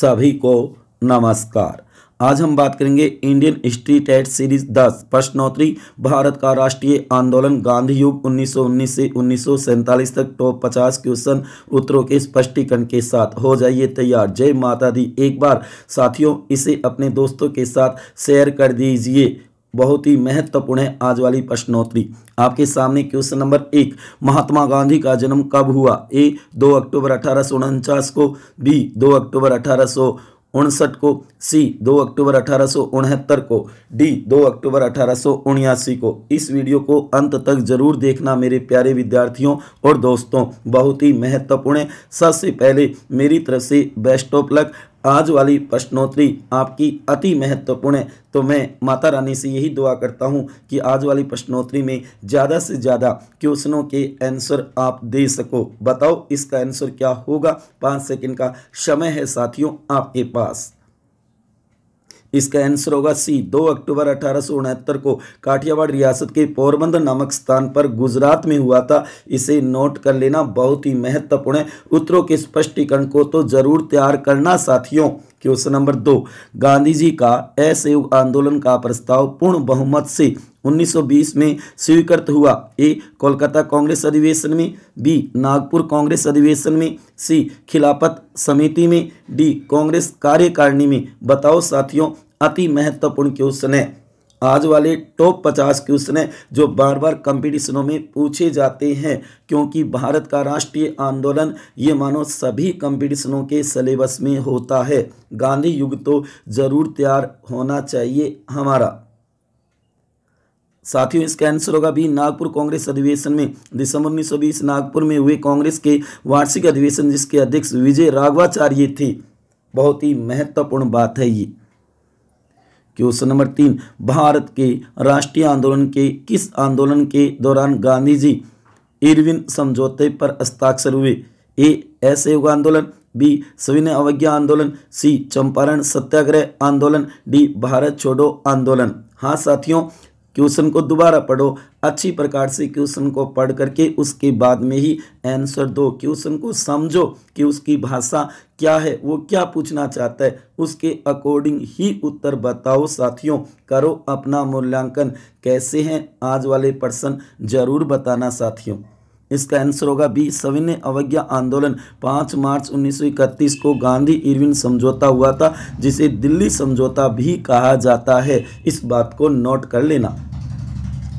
सभी को नमस्कार आज हम बात करेंगे इंडियन स्ट्रीट एड सीरीज दस प्रश्नोत्तरी भारत का राष्ट्रीय आंदोलन गांधी युग 1919 से उन्नीस तक टॉप 50 क्वेश्चन उत्तरों के स्पष्टीकरण के साथ हो जाइए तैयार जय माता दी एक बार साथियों इसे अपने दोस्तों के साथ शेयर कर दीजिए बहुत ही महत्वपूर्ण है आज वाली प्रश्नोत्तरी आपके सामने क्वेश्चन नंबर एक महात्मा गांधी का जन्म कब हुआ ए दो अक्टूबर अठारह को बी दो अक्टूबर अठारह उनसठ को सी 2 अक्टूबर अठारह को डी 2 अक्टूबर अठारह को इस वीडियो को अंत तक जरूर देखना मेरे प्यारे विद्यार्थियों और दोस्तों बहुत ही महत्वपूर्ण है सबसे पहले मेरी तरफ से बेस्ट ऑफ लक आज वाली प्रश्नोत्तरी आपकी अति महत्वपूर्ण है तो मैं माता रानी से यही दुआ करता हूँ कि आज वाली प्रश्नोत्तरी में ज़्यादा से ज़्यादा क्वेश्चनों के आंसर आप दे सको बताओ इसका आंसर क्या होगा पाँच सेकंड का समय है साथियों आपके पास इसका आंसर होगा सी 2 अक्टूबर अठारह को काठियावाड़ रियासत के पोरबंदर नामक स्थान पर गुजरात में हुआ था इसे नोट कर लेना बहुत ही महत्वपूर्ण है उत्तरों के स्पष्टीकरण को तो जरूर तैयार करना साथियों क्वेश्चन नंबर दो गांधी जी का असहयोग आंदोलन का प्रस्ताव पूर्ण बहुमत से 1920 में स्वीकृत हुआ ए कोलकाता कांग्रेस अधिवेशन में बी नागपुर कांग्रेस अधिवेशन में सी खिलाफत समिति में डी कांग्रेस कार्यकारिणी में बताओ साथियों अति महत्वपूर्ण क्वेश्चन है आज वाले टॉप पचास क्वेश्चन हैं जो बार बार कंपटीशनों में पूछे जाते हैं क्योंकि भारत का राष्ट्रीय आंदोलन ये मानो सभी कंपटीशनों के सिलेबस में होता है गांधी युग तो ज़रूर तैयार होना चाहिए हमारा साथियों इसका आंसर होगा भी नागपुर कांग्रेस अधिवेशन में दिसंबर उन्नीस नागपुर में हुए कांग्रेस के वार्षिक अधिवेशन जिसके अध्यक्ष विजय राघवाचार्य थे बहुत ही महत्वपूर्ण बात है ये क्वेश्चन नंबर तीन भारत के राष्ट्रीय आंदोलन के किस आंदोलन के दौरान गांधी जी इरविन समझौते पर हस्ताक्षर हुए ए असहयोग आंदोलन बी सविनय अवज्ञा आंदोलन सी चंपारण सत्याग्रह आंदोलन डी भारत छोड़ो आंदोलन हाँ साथियों क्वेश्चन को दोबारा पढ़ो अच्छी प्रकार से क्वेश्चन को पढ़ करके उसके बाद में ही आंसर दो क्वेश्चन को समझो कि उसकी भाषा क्या है वो क्या पूछना चाहता है उसके अकॉर्डिंग ही उत्तर बताओ साथियों करो अपना मूल्यांकन कैसे हैं आज वाले पर्सन ज़रूर बताना साथियों इसका आंसर होगा बी सविनय अवज्ञा आंदोलन 5 मार्च 1931 को गांधी इरविन समझौता हुआ था जिसे दिल्ली समझौता भी कहा जाता है इस बात को नोट कर लेना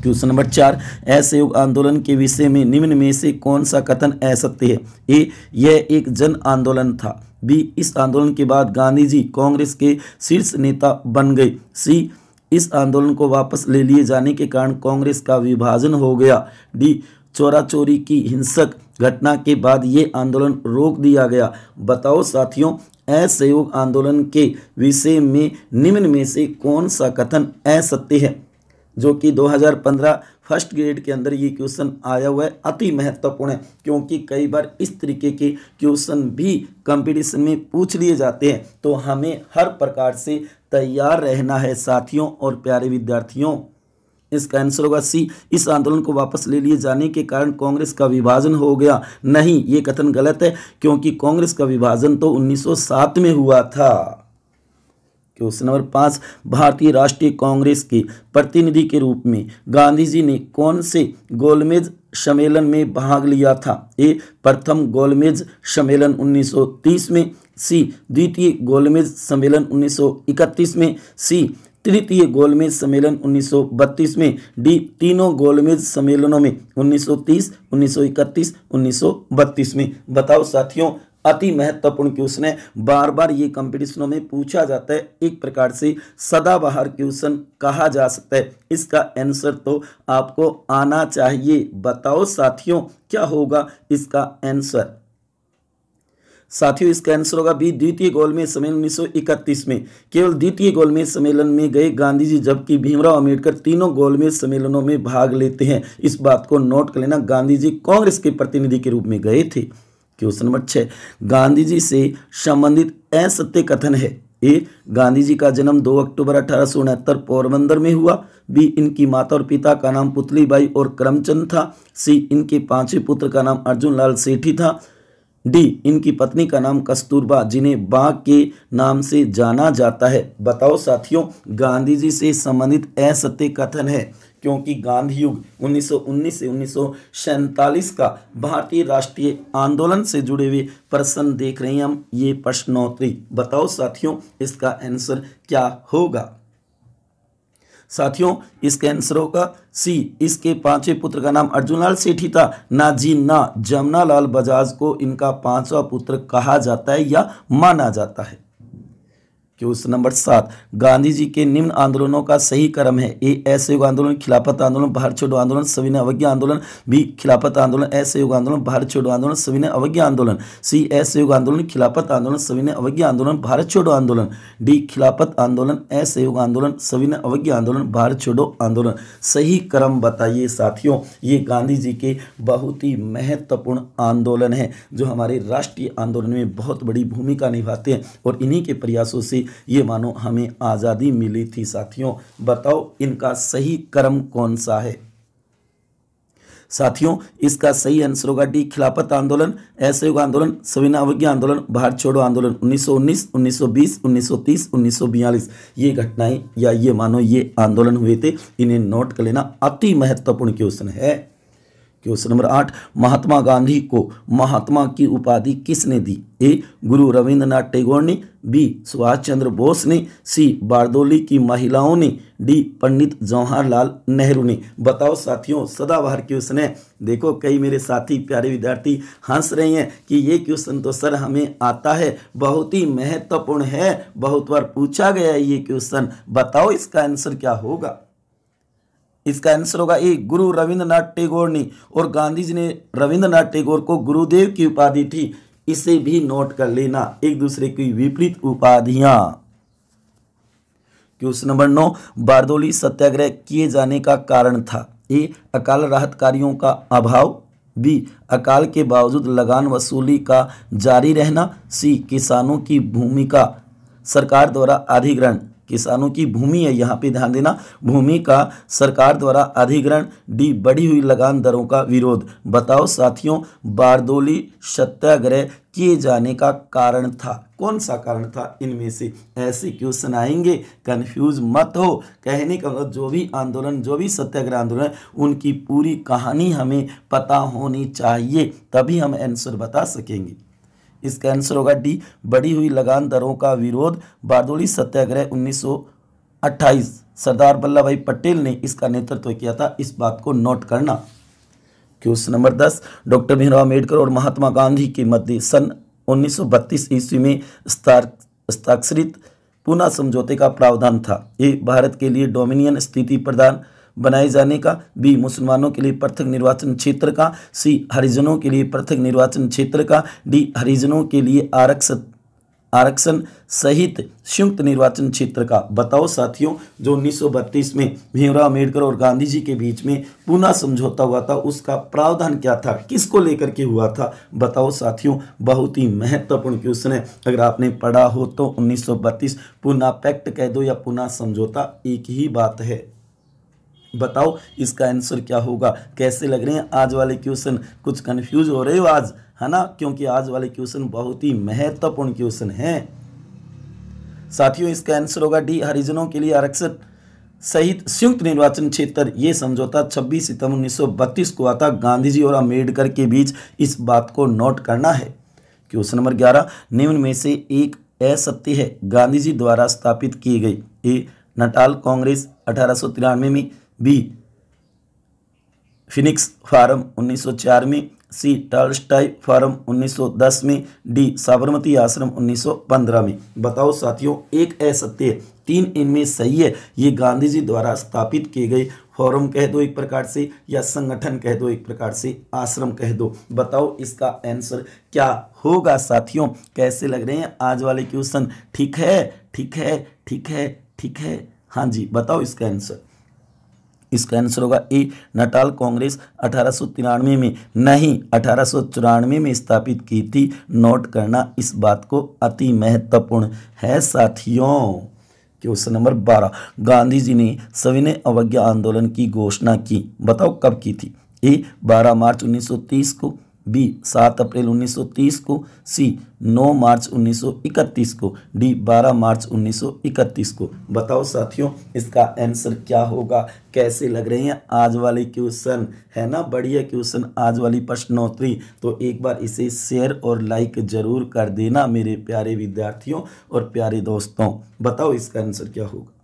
क्वेश्चन नंबर चार असहयोग आंदोलन के विषय में निम्न में से कौन सा कथन असत्य है ए यह एक जन आंदोलन था बी इस आंदोलन के बाद गांधी जी कांग्रेस के शीर्ष नेता बन गए सी इस आंदोलन को वापस ले लिए जाने के कारण कांग्रेस का विभाजन हो गया डी चोरा चोरी की हिंसक घटना के बाद ये आंदोलन रोक दिया गया बताओ साथियों असहयोग आंदोलन के विषय में निम्न में से कौन सा कथन असत्य है जो कि 2015 फर्स्ट ग्रेड के अंदर ये क्वेश्चन आया हुआ है अति महत्वपूर्ण है क्योंकि कई बार इस तरीके के क्वेश्चन भी कंपटीशन में पूछ लिए जाते हैं तो हमें हर प्रकार से तैयार रहना है साथियों और प्यारे विद्यार्थियों इसका आंसर होगा सी इस आंदोलन को वापस ले लिए जाने के कारण कांग्रेस का विभाजन हो गया नहीं ये कथन गलत है क्योंकि कांग्रेस का विभाजन तो 1907 में हुआ था क्वेश्चन नंबर पाँच भारतीय राष्ट्रीय कांग्रेस के प्रतिनिधि के रूप में गांधी जी ने कौन से गोलमेज सम्मेलन में भाग लिया था ए प्रथम गोलमेज सम्मेलन उन्नीस में सी द्वितीय गोलमेज सम्मेलन उन्नीस में सी तृतीय गोलमेज सम्मेलन 1932 में डी तीनों गोलमेज सम्मेलनों में 1930, 1931, 1932 में बताओ साथियों अति महत्वपूर्ण क्वेश्चन है बार बार ये कंपटीशनों में पूछा जाता है एक प्रकार से सदाबहार क्वेश्चन कहा जा सकता है इसका आंसर तो आपको आना चाहिए बताओ साथियों क्या होगा इसका आंसर साथियों इसका आंसर होगा बी द्वितीय गोलमेज सम्मेलन उन्नीस में केवल द्वितीय गोलमेज सम्मेलन में गए गांधी जी जबकि भीमराव अम्बेडकर तीनों गोलमेज सम्मेलनों में भाग लेते हैं इस बात को नोट कर लेना गांधी जी कांग्रेस के प्रतिनिधि के रूप में गए थे क्वेश्चन नंबर छः गांधी जी से संबंधित असत्य कथन है ए गांधी जी का जन्म 2 अक्टूबर अठारह पोरबंदर में हुआ बी इनकी माता और पिता का नाम पुतली बाई और करमचंद था सी इनके पांचवें पुत्र का नाम अर्जुन लाल सेठी था डी इनकी पत्नी का नाम कस्तूरबा जिन्हें बा के नाम से जाना जाता है बताओ साथियों गांधी जी से संबंधित असत्य कथन है क्योंकि गांधी युग 1919 से उन्नीस का भारतीय राष्ट्रीय आंदोलन से जुड़े हुए प्रश्न देख रहे हैं हम ये प्रश्नोत्तरी बताओ साथियों इसका आंसर क्या होगा साथियों इस कैंसरों का सी इसके पांचवें पुत्र का नाम अर्जुनलाल सेठी था ना जी ना जमुना लाल बजाज को इनका पांचवा पुत्र कहा जाता है या माना जाता है क्वेश्चन नंबर सात गांधी जी के निम्न आंदोलनों का सही क्रम है ए असहयोग आंदोलन खिलाफत आंदोलन भारत छोड़ो आंदोलन सविनय अवज्ञा आंदोलन बी खिलाफत आंदोलन असहयोग आंदोलन भारत छोड़ो आंदोलन सविनय अवज्ञा आंदोलन सी असहयोग आंदोलन खिलाफत आंदोलन सविनय अवज्ञा आंदोलन भारत छोड़ो आंदोलन डी खिलाफत आंदोलन असहयोग आंदोलन सविनय अवज्ञा आंदोलन भारत छोड़ो आंदोलन सही क्रम बताइए साथियों ये गांधी जी के बहुत ही महत्वपूर्ण आंदोलन है जो हमारे राष्ट्रीय आंदोलन में बहुत बड़ी भूमिका निभाते हैं और इन्हीं के प्रयासों से ये मानो हमें आज़ादी मिली थी साथियों बताओ इनका सही कर्म कौन सा है साथियों इसका सही आंसर होगा डी खिलाफत आंदोलन असहयोग आंदोलन सविनावज्ञ आंदोलन भारत छोड़ो आंदोलन 1919, 1920, 1930, 1942 ये घटनाएं या ये मानो ये आंदोलन हुए थे इन्हें नोट कर लेना अति महत्वपूर्ण क्वेश्चन है क्वेश्चन नंबर आठ महात्मा गांधी को महात्मा की उपाधि किसने दी ए गुरु रविंद्रनाथ टैगोर ने बी सुभाष चंद्र बोस ने सी बारदोली की महिलाओं ने डी पंडित जवाहरलाल नेहरू ने बताओ साथियों सदाबहार क्वेश्चन है देखो कई मेरे साथी प्यारे विद्यार्थी हंस रहे हैं कि ये क्वेश्चन तो सर हमें आता है बहुत ही महत्वपूर्ण है बहुत बार पूछा गया ये क्वेश्चन बताओ इसका आंसर क्या होगा इसका आंसर होगा ए गुरु रविंद्रनाथ टैगोर ने और गांधी जी ने रविंद्रनाथ टैगोर को गुरुदेव की उपाधि थी इसे भी नोट कर लेना एक दूसरे की विपरीत उपाधियां क्वेश्चन नंबर नौ बारदोली सत्याग्रह किए जाने का कारण था ए अकाल राहत कार्यों का अभाव बी अकाल के बावजूद लगान वसूली का जारी रहना सी किसानों की भूमिका सरकार द्वारा अधिग्रहण किसानों की भूमि है यहाँ पे ध्यान देना भूमि का सरकार द्वारा अधिग्रहण डी बढ़ी हुई लगान दरों का विरोध बताओ साथियों बारदोली सत्याग्रह किए जाने का कारण था कौन सा कारण था इनमें से ऐसे क्वेश्चन आएंगे कंफ्यूज मत हो कहने का मतलब जो भी आंदोलन जो भी सत्याग्रह आंदोलन उनकी पूरी कहानी हमें पता होनी चाहिए तभी हम आंसर बता सकेंगे इसका आंसर होगा डी बढ़ी हुई लगान दरों का विरोध बारदोली सत्याग्रह 1928 सरदार वल्लभ भाई पटेल ने इसका नेतृत्व तो किया था इस बात को नोट करना क्वेश्चन नंबर दस डॉक्टर भीमराव अम्बेडकर और महात्मा गांधी के मध्य सन उन्नीस ईस्वी में हस्ताक्षरित पुनः समझौते का प्रावधान था ये भारत के लिए डोमिनियन स्थिति प्रदान बनाए जाने का बी मुसलमानों के लिए पृथक निर्वाचन क्षेत्र का सी हरिजनों के लिए पृथक निर्वाचन क्षेत्र का डी हरिजनों के लिए आरक्षित आरक्षण सहित संयुक्त निर्वाचन क्षेत्र का बताओ साथियों जो उन्नीस में भीमराव अम्बेडकर और गांधी जी के बीच में पुनः समझौता हुआ था उसका प्रावधान क्या था किसको लेकर के हुआ था बताओ साथियों बहुत ही महत्वपूर्ण क्वेश्चन है अगर आपने पढ़ा हो तो 1932 पुनः पैक्ट कह दो या पुनः समझौता एक ही बात है बताओ इसका आंसर क्या होगा कैसे लग रहे हैं आज वाले क्वेश्चन कुछ कंफ्यूज हो रहे हो आज है ना क्योंकि आज वाले क्वेश्चन बहुत ही महत्वपूर्ण क्वेश्चन है साथियों इसका आंसर होगा डी हरिजनों के लिए आरक्षित सहित संयुक्त निर्वाचन क्षेत्र ये समझौता 26 सितंबर 1932 को आता गांधी जी और अम्बेडकर के बीच इस बात को नोट करना है क्वेश्चन नंबर 11 निम्न में से एक असत्य है गांधी जी द्वारा स्थापित की गई ए नटाल कांग्रेस अठारह में बी फिनिक्स फार्म 1904 में सी टालस्टाई फार्म 1910 में डी साबरमती आश्रम 1915 में बताओ साथियों एक असत्य तीन इनमें सही है ये गांधी जी द्वारा स्थापित किए गए फॉरम कह दो एक प्रकार से या संगठन कह दो एक प्रकार से आश्रम कह दो बताओ इसका आंसर क्या होगा साथियों कैसे लग रहे हैं आज वाले क्वेश्चन ठीक है ठीक है ठीक है ठीक है हाँ जी बताओ इसका आंसर इसका आंसर होगा ए नटाल कांग्रेस अठारह में नहीं अठारह में स्थापित की थी नोट करना इस बात को अति महत्वपूर्ण है साथियों क्वेश्चन नंबर बारह गांधी जी ने सविनय अवज्ञा आंदोलन की घोषणा की बताओ कब की थी ए 12 मार्च 1930 को बी सात अप्रैल 1930 को सी नौ मार्च 1931 को डी बारह मार्च 1931 को बताओ साथियों इसका आंसर क्या होगा कैसे लग रहे हैं आज वाले क्वेश्चन है ना बढ़िया क्वेश्चन आज वाली प्रश्नोत्तरी तो एक बार इसे शेयर और लाइक जरूर कर देना मेरे प्यारे विद्यार्थियों और प्यारे दोस्तों बताओ इसका आंसर क्या होगा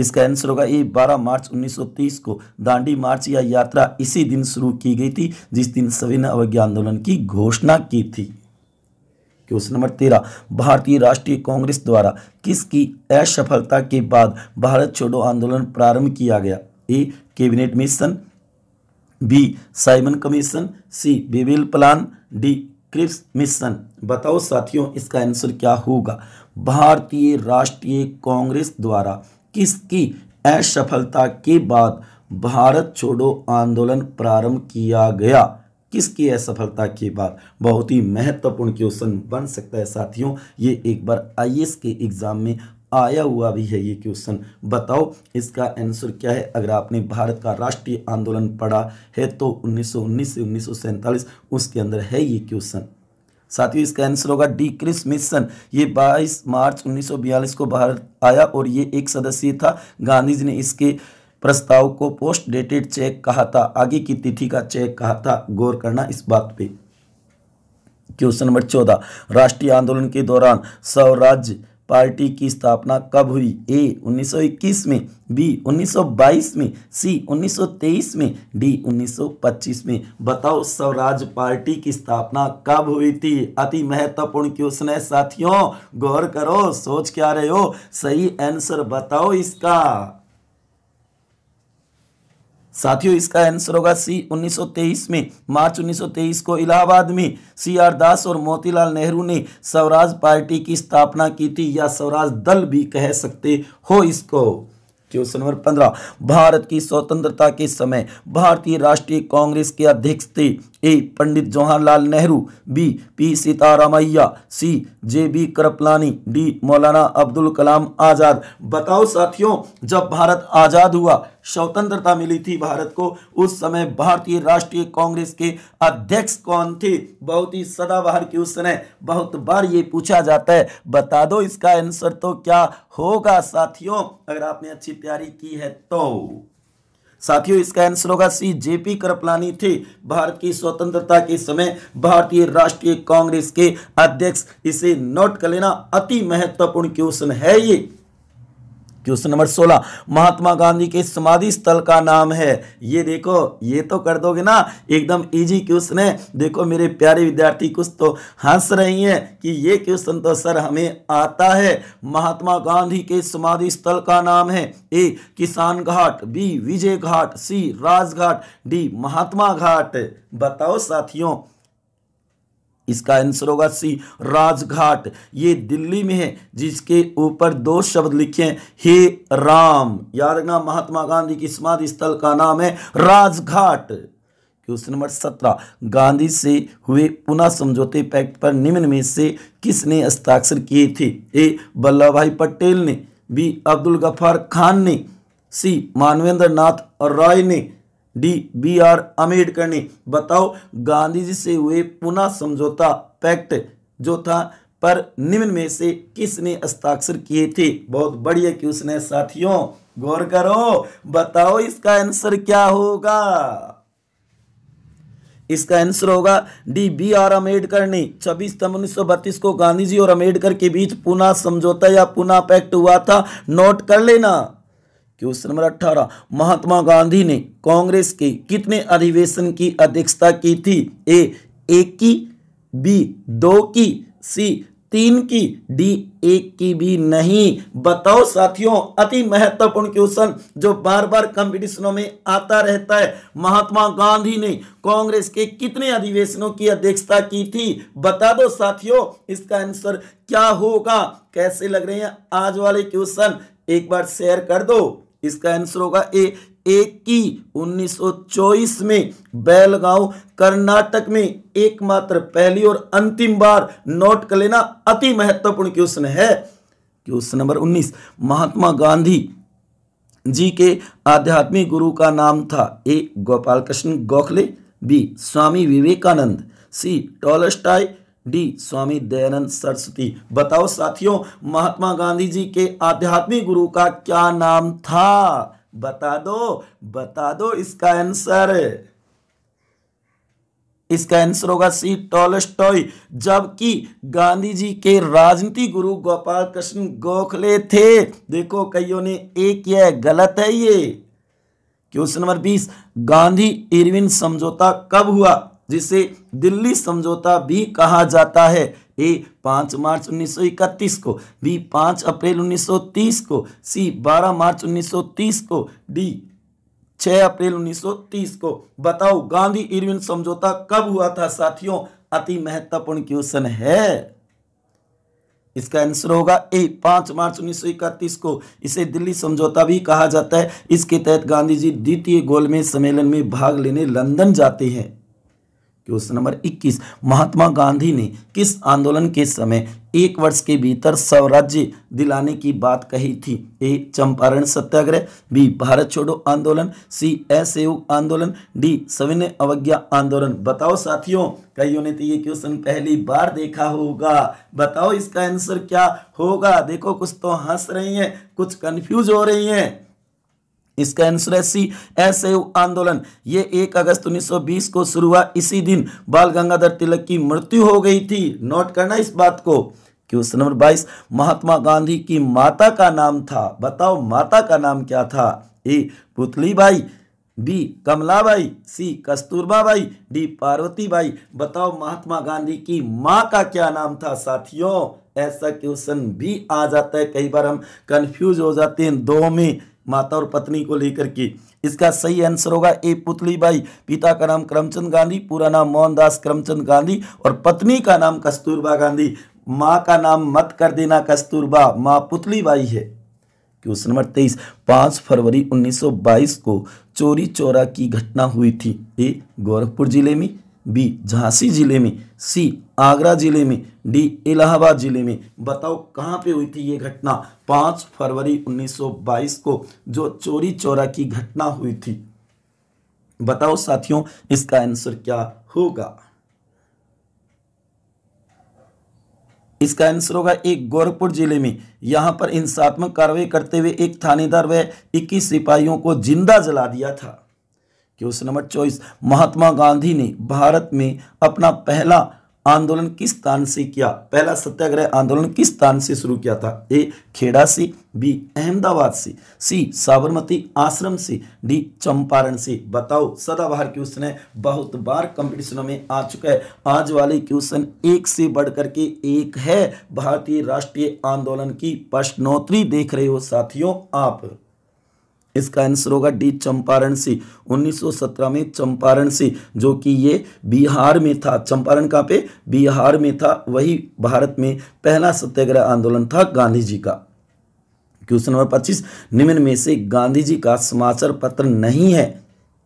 इसका आंसर होगा ए 12 मार्च 1930 को दांडी मार्च या यात्रा इसी दिन शुरू की गई थी जिस दिन सविन अवज्ञा आंदोलन की घोषणा की थी क्वेश्चन नंबर तेरह भारतीय राष्ट्रीय कांग्रेस द्वारा किसकी असफलता के बाद भारत छोड़ो आंदोलन प्रारंभ किया गया A cabinet mission B Simon commission C Wavell plan D Cripps mission बताओ साथियों इसका आंसर क्या होगा भारतीय राष्ट्रीय कांग्रेस द्वारा किसकी असफलता के बाद भारत छोड़ो आंदोलन प्रारंभ किया गया किसकी असफलता के बाद बहुत ही महत्वपूर्ण क्वेश्चन बन सकता है साथियों ये एक बार आई के एग्ज़ाम में आया हुआ भी है ये क्वेश्चन बताओ इसका आंसर क्या है अगर आपने भारत का राष्ट्रीय आंदोलन पढ़ा है तो 1919 से उन्नीस उसके अंदर है ये क्वेश्चन साथियों इसका आंसर होगा डी क्रिस मिशन ये 22 मार्च 1942 को भारत आया और ये एक सदस्य था गांधी जी ने इसके प्रस्ताव को पोस्ट डेटेड चेक कहा था आगे की तिथि का चेक कहा था गौर करना इस बात पे क्वेश्चन नंबर चौदह राष्ट्रीय आंदोलन के दौरान स्वराज्य पार्टी की स्थापना कब हुई ए 1921 में बी 1922 में सी 1923 में डी 1925 में बताओ स्वराज पार्टी की स्थापना कब हुई थी अति महत्वपूर्ण क्वेश्चन है साथियों गौर करो सोच क्या रहे हो सही आंसर बताओ इसका साथियों इसका आंसर होगा सी 1923 में मार्च 1923 को इलाहाबाद में सी आर दास और मोतीलाल नेहरू ने स्वराज पार्टी की स्थापना की थी या स्वराज दल भी कह सकते हो इसको क्वेश्चन नंबर पंद्रह भारत की स्वतंत्रता के समय भारतीय राष्ट्रीय कांग्रेस के अध्यक्ष थे A Pandit Jawaharlal Nehru B P Sitaramayya C J B Kripalani D Maulana Abdul कलाम आज़ाद बताओ साथियों जब भारत आज़ाद हुआ स्वतंत्रता मिली थी भारत को उस समय भारतीय राष्ट्रीय कांग्रेस के अध्यक्ष कौन थे बहुत ही सदाबहार क्वेश्चन है बहुत बार ये पूछा जाता है बता दो इसका आंसर तो क्या होगा साथियों अगर आपने अच्छी तैयारी की है तो साथियों इसका आंसर होगा सी जेपी करपलानी थे भारत की स्वतंत्रता के समय भारतीय राष्ट्रीय कांग्रेस के अध्यक्ष इसे नोट कर लेना अति महत्वपूर्ण क्वेश्चन है ये क्वेश्चन नंबर सोलह महात्मा गांधी के समाधि स्थल का नाम है ये देखो ये तो कर दोगे ना एकदम इजी क्वेश्चन है देखो मेरे प्यारे विद्यार्थी कुछ तो हंस रही हैं कि ये क्वेश्चन तो सर हमें आता है महात्मा गांधी के समाधि स्थल का नाम है A Kisan Ghat B Vijay Ghat C Rajghat D Mahatma Ghat बताओ साथियों इसका आंसर होगा सी राजघाट ये दिल्ली में है जिसके ऊपर दो शब्द लिखे हैं हे राम याद रखना महात्मा गांधी की समाधि स्थल का नाम है राजघाट क्वेश्चन नंबर सत्रह गांधी से हुए पुनः समझौते पैक्ट पर निम्न में से किसने हस्ताक्षर किए थे ए वल्लभ भाई पटेल ने बी अब्दुल गफार खान ने सी मानवेंद्र नाथ रॉय ने डी बी आर अम्बेडकर ने बताओ गांधी जी से हुए पुनः समझौता पैक्ट जो था पर निम्न में से किसने हस्ताक्षर किए थे बहुत बढ़िया क्वेश्चन उसने साथियों गौर करो बताओ इसका आंसर क्या होगा इसका आंसर होगा डी बी आर अम्बेडकर ने 26 सितंबर उन्नीस को गांधी जी और अम्बेडकर के बीच पुनः समझौता या पुनः पैक्ट हुआ था नोट कर लेना क्वेश्चन नंबर अट्ठारह महात्मा गांधी ने कांग्रेस के कितने अधिवेशन की अध्यक्षता की थी ए एक की बी दो की सी तीन की डी एक की भी नहीं बताओ साथियों अति महत्वपूर्ण क्वेश्चन जो बार बार कंपटीशनों में आता रहता है महात्मा गांधी ने कांग्रेस के कितने अधिवेशनों की अध्यक्षता की थी बता दो साथियों इसका आंसर क्या होगा कैसे लग रहे हैं आज वाले क्वेश्चन एक बार शेयर कर दो इसका आंसर होगा ए एक की 1924 में बैलगांव कर्नाटक में एकमात्र पहली और अंतिम बार नोट कर लेना अति महत्वपूर्ण क्वेश्चन है क्वेश्चन नंबर 19 महात्मा गांधी जी के आध्यात्मिक गुरु का नाम था A Gopal Krishna Gokhale B Swami Vivekananda C Tolstoy D Swami Dayanand Saraswati बताओ साथियों महात्मा गांधी जी के आध्यात्मिक गुरु का क्या नाम था बता दो बता दो इसका आंसर इसका आंसर होगा सी टॉलस्टॉय जबकि गांधी जी के राजनीति गुरु गोपाल कृष्ण गोखले थे देखो कईयों ने एक यह गलत है ये क्वेश्चन नंबर बीस गांधी इरविन समझौता कब हुआ जिसे दिल्ली समझौता भी कहा जाता है ए पाँच मार्च 1931 को बी पाँच अप्रैल 1930 को सी बारह मार्च 1930 को डी छः अप्रैल 1930 को बताओ गांधी इरविन समझौता कब हुआ था साथियों अति महत्वपूर्ण क्वेश्चन है इसका आंसर होगा ए पांच मार्च उन्नीस को इसे दिल्ली समझौता भी कहा जाता है इसके तहत गांधी जी द्वितीय गोलमेज सम्मेलन में भाग लेने लंदन जाते हैं क्वेश्चन नंबर 21 महात्मा गांधी ने किस आंदोलन के समय एक वर्ष के भीतर स्वराज्य दिलाने की बात कही थी A Champaran Satyagraha B Bharat Chhodo Andolan C S आंदोलन डी सविनय अवज्ञा आंदोलन बताओ साथियों कईयों ने तो ये क्वेश्चन पहली बार देखा होगा बताओ इसका आंसर क्या होगा देखो कुछ तो हंस रही हैं कुछ कंफ्यूज हो रही हैं इसका आंसर है सी ऐसे आंदोलन ये 1 अगस्त 1920 को शुरू हुआ इसी दिन बाल गंगाधर तिलक की मृत्यु हो गई थी नोट करना इस बात को क्वेश्चन नंबर बाईस महात्मा गांधी की माता का नाम था बताओ माता का नाम क्या था A Putli Bai B Kamlabai C Kasturba Bai D Parvati Bai बताओ महात्मा गांधी की माँ का क्या नाम था साथियों ऐसा क्वेश्चन भी आ जाता है कई बार हम कंफ्यूज हो जाते हैं दो में माता और पत्नी को लेकर के इसका सही आंसर होगा ए पुतली बाई पिता का नाम करमचंद गांधी पूरा नाम मोहनदास करमचंद गांधी और पत्नी का नाम कस्तूरबा गांधी माँ का नाम मत कर देना कस्तूरबा माँ पुतली बाई है क्वेश्चन नंबर तेईस पाँच फरवरी 1922 को चोरी चोरा की घटना हुई थी ए गोरखपुर जिले में बी झांसी जिले में सी आगरा जिले में डी इलाहाबाद जिले में बताओ कहाँ पे हुई थी ये घटना पाँच फरवरी 1922 को जो चोरी चोरा की घटना हुई थी बताओ साथियों इसका आंसर क्या होगा इसका आंसर होगा एक गोरखपुर जिले में यहां पर हिंसात्मक कार्रवाई करते हुए एक थानेदार व 21 सिपाहियों को जिंदा जला दिया था क्वेश्चन नंबर चौबीस महात्मा गांधी ने भारत में अपना पहला आंदोलन किस स्थान से किया पहला सत्याग्रह आंदोलन किस स्थान से शुरू किया था ए खेड़ा से बी अहमदाबाद से सी साबरमती आश्रम से डी चंपारण से बताओ सदाबहार क्वेश्चन है बहुत बार कंपटीशनों में आ चुका है आज वाले क्वेश्चन एक से बढ़ करके एक है भारतीय राष्ट्रीय आंदोलन की प्रश्नोत्तरी देख रहे हो साथियों आप इसका आंसर होगा डी चंपारण सिंह 1917 में चंपारण सिंह जो कि ये बिहार में था चंपारण का पे बिहार में था वही भारत में पहला सत्याग्रह आंदोलन था गांधी जी का क्वेश्चन नंबर 25 निम्न में से गांधी जी का समाचार पत्र नहीं है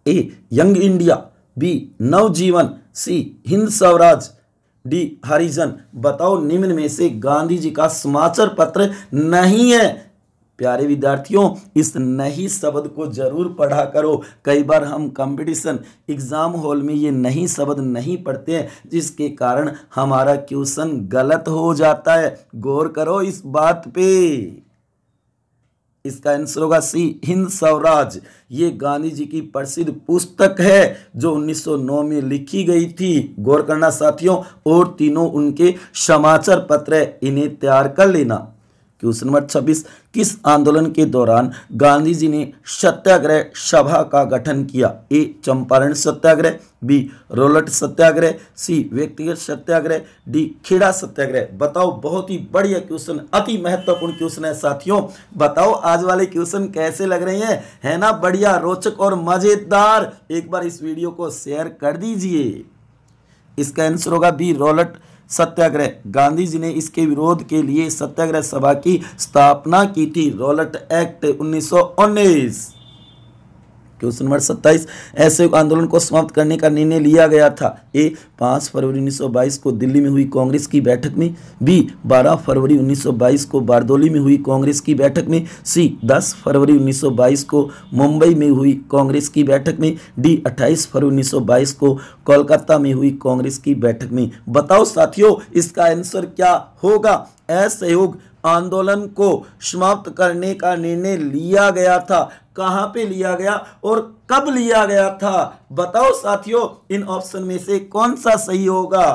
A Young India B Navjivan C Hind Swaraj D Harijan बताओ निम्न में से गांधी जी का समाचार पत्र नहीं है प्यारे विद्यार्थियों इस नहीं शब्द को जरूर पढ़ा करो कई बार हम कंपटीशन एग्ज़ाम हॉल में ये नहीं शब्द नहीं पढ़ते हैं जिसके कारण हमारा क्वेश्चन गलत हो जाता है गौर करो इस बात पे इसका आंसर होगा सी हिंद स्वराज ये गांधी जी की प्रसिद्ध पुस्तक है जो 1909 में लिखी गई थी गौर करना साथियों और तीनों उनके समाचार पत्र इन्हें तैयार कर लेना क्वेश्चन नंबर छब्बीस किस आंदोलन के दौरान गांधी जी ने सत्याग्रह सभा का गठन किया A Champaran Satyagraha B Rowlatt Satyagraha C व्यक्तिगत सत्याग्रह डी खेड़ा सत्याग्रह बताओ बहुत ही बढ़िया क्वेश्चन अति महत्वपूर्ण क्वेश्चन है साथियों बताओ आज वाले क्वेश्चन कैसे लग रहे हैं है ना बढ़िया रोचक और मजेदार एक बार इस वीडियो को शेयर कर दीजिए इसका आंसर होगा बी रोलट सत्याग्रह गांधी जी ने इसके विरोध के लिए सत्याग्रह सभा की स्थापना की थी रोलट एक्ट उन्नीस क्वेश्चन नंबर सत्ताईस ऐसे आंदोलन को समाप्त करने का निर्णय लिया गया था ए पाँच फरवरी 1922 को दिल्ली में हुई कांग्रेस की बैठक में बी बारह फरवरी 1922 को बारदोली में हुई कांग्रेस की बैठक में सी दस फरवरी 1922 को मुंबई में हुई कांग्रेस की बैठक में डी अट्ठाईस फरवरी 1922 को कोलकाता में हुई कांग्रेस की बैठक में बताओ साथियों इसका आंसर क्या होगा असहयोग आंदोलन को समाप्त करने का निर्णय लिया गया था कहां पे लिया गया और कब लिया गया था बताओ साथियों इन ऑप्शन में से कौन सा सही होगा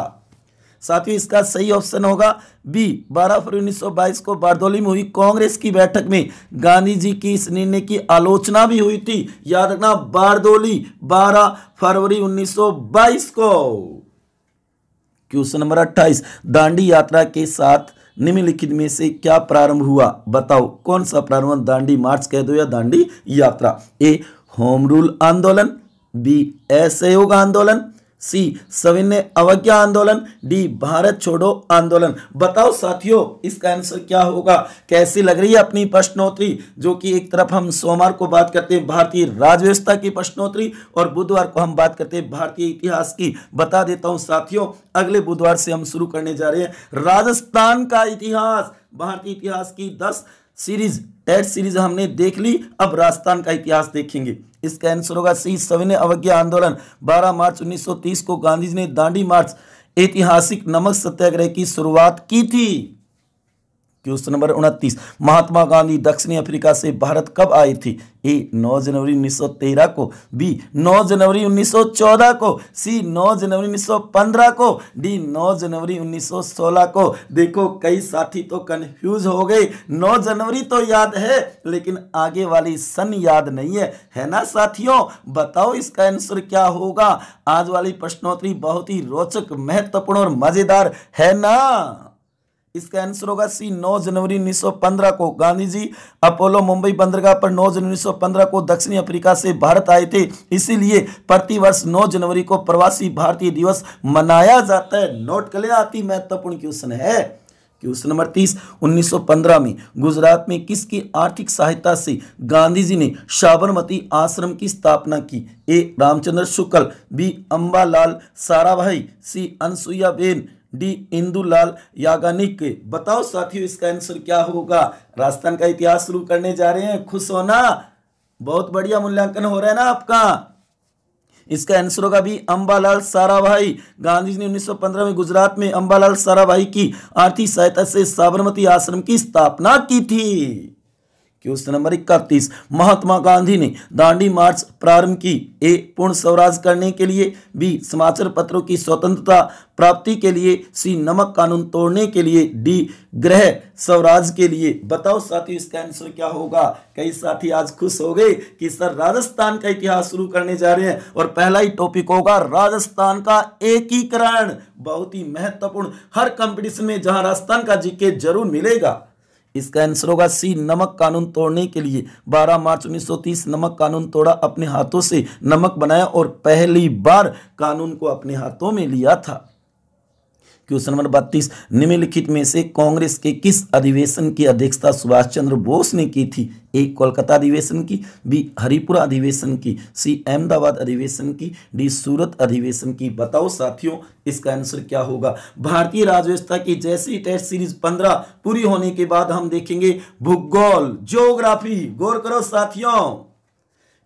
साथियों इसका सही ऑप्शन होगा बी 12 फरवरी 1922 को बारदौली में हुई कांग्रेस की बैठक में गांधी जी की इस निर्णय की आलोचना भी हुई थी याद रखना बारदौली 12 फरवरी 1922 को क्वेश्चन नंबर 28 दांडी यात्रा के साथ निम्नलिखित में से क्या प्रारंभ हुआ बताओ कौन सा प्रारंभ दांडी मार्च कह दो या दांडी यात्रा ए होम रूल आंदोलन बी असहयोग आंदोलन सी सविनय अवज्ञा आंदोलन डी भारत छोड़ो आंदोलन बताओ साथियों इसका आंसर क्या होगा कैसी लग रही है अपनी प्रश्नोत्तरी जो कि एक तरफ हम सोमवार को बात करते हैं भारतीय राजव्यवस्था की प्रश्नोत्तरी और बुधवार को हम बात करते हैं भारतीय इतिहास की बता देता हूं साथियों अगले बुधवार से हम शुरू करने जा रहे हैं राजस्थान का इतिहास भारतीय इतिहास की दस सीरीज टेट सीरीज हमने देख ली अब राजस्थान का इतिहास देखेंगे इसका आंसर होगा सी सविनय अवज्ञा आंदोलन 12 मार्च 1930 को गांधी जी ने दांडी मार्च ऐतिहासिक नमक सत्याग्रह की शुरुआत की थी क्वेश्चन नंबर उनतीस महात्मा गांधी दक्षिणी अफ्रीका से भारत कब आई थी ए 9 जनवरी 1913 को बी 9 जनवरी 1914 को सी 9 जनवरी 1915 को डी 9 जनवरी 1916 को देखो कई साथी तो कंफ्यूज हो गए 9 जनवरी तो याद है लेकिन आगे वाली सन याद नहीं है है ना साथियों बताओ इसका आंसर क्या होगा आज वाली प्रश्नोत्तरी बहुत ही रोचक महत्वपूर्ण और मज़ेदार है ना इसका आंसर होगा सी 9 जनवरी 1915 को गांधी जी अपोलो मुंबई बंदरगाह पर 9 जनवरी 1915 को दक्षिणी अफ्रीका से भारत आए थे इसीलिए प्रतिवर्ष 9 जनवरी को प्रवासी भारतीय दिवस मनाया जाता है नोट कर ले अति महत्वपूर्ण क्वेश्चन है क्वेश्चन नंबर तीस 1915 में गुजरात में किसकी आर्थिक सहायता से गांधी जी ने साबरमती आश्रम की स्थापना की A Ramchandra Shukla B Ambalal Sarabhai C Anasuya Ben D Indulal Yagnik बताओ साथियों इसका आंसर क्या होगा राजस्थान का इतिहास शुरू करने जा रहे हैं खुश होना बहुत बढ़िया मूल्यांकन हो रहा है ना आपका इसका आंसर होगा भी अंबालाल साराभाई गांधी जी ने 1915 में गुजरात में अंबालाल साराभाई की आर्थिक सहायता से साबरमती आश्रम की स्थापना की थी क्वेश्चन नंबर इकतीस महात्मा गांधी ने दांडी मार्च प्रारंभ की ए पूर्ण स्वराज करने के लिए बी समाचार पत्रों की स्वतंत्रता प्राप्ति के लिए सी नमक कानून तोड़ने के लिए डी ग्रह स्वराज के लिए बताओ साथी इसका आंसर क्या होगा कई साथी आज खुश हो गए कि सर राजस्थान का इतिहास शुरू करने जा रहे हैं और पहला ही टॉपिक होगा राजस्थान का एकीकरण बहुत ही महत्वपूर्ण हर कंपटीशन में जहां राजस्थान का जीके जरूर मिलेगा इसका आंसर होगा सी नमक कानून तोड़ने के लिए 12 मार्च 1930 नमक कानून तोड़ा अपने हाथों से नमक बनाया और पहली बार कानून को अपने हाथों में लिया था क्वेश्चन नंबर बत्तीस निम्नलिखित में से कांग्रेस के किस अधिवेशन की अध्यक्षता सुभाष चंद्र बोस ने की थी ए कोलकाता अधिवेशन की बी हरिपुरा अधिवेशन की सी अहमदाबाद अधिवेशन की डी सूरत अधिवेशन की बताओ साथियों इसका आंसर क्या होगा भारतीय राजव्यवस्था की जैसी टेस्ट सीरीज पंद्रह पूरी होने के बाद हम देखेंगे भूगोल ज्योग्राफी गौर करो साथियों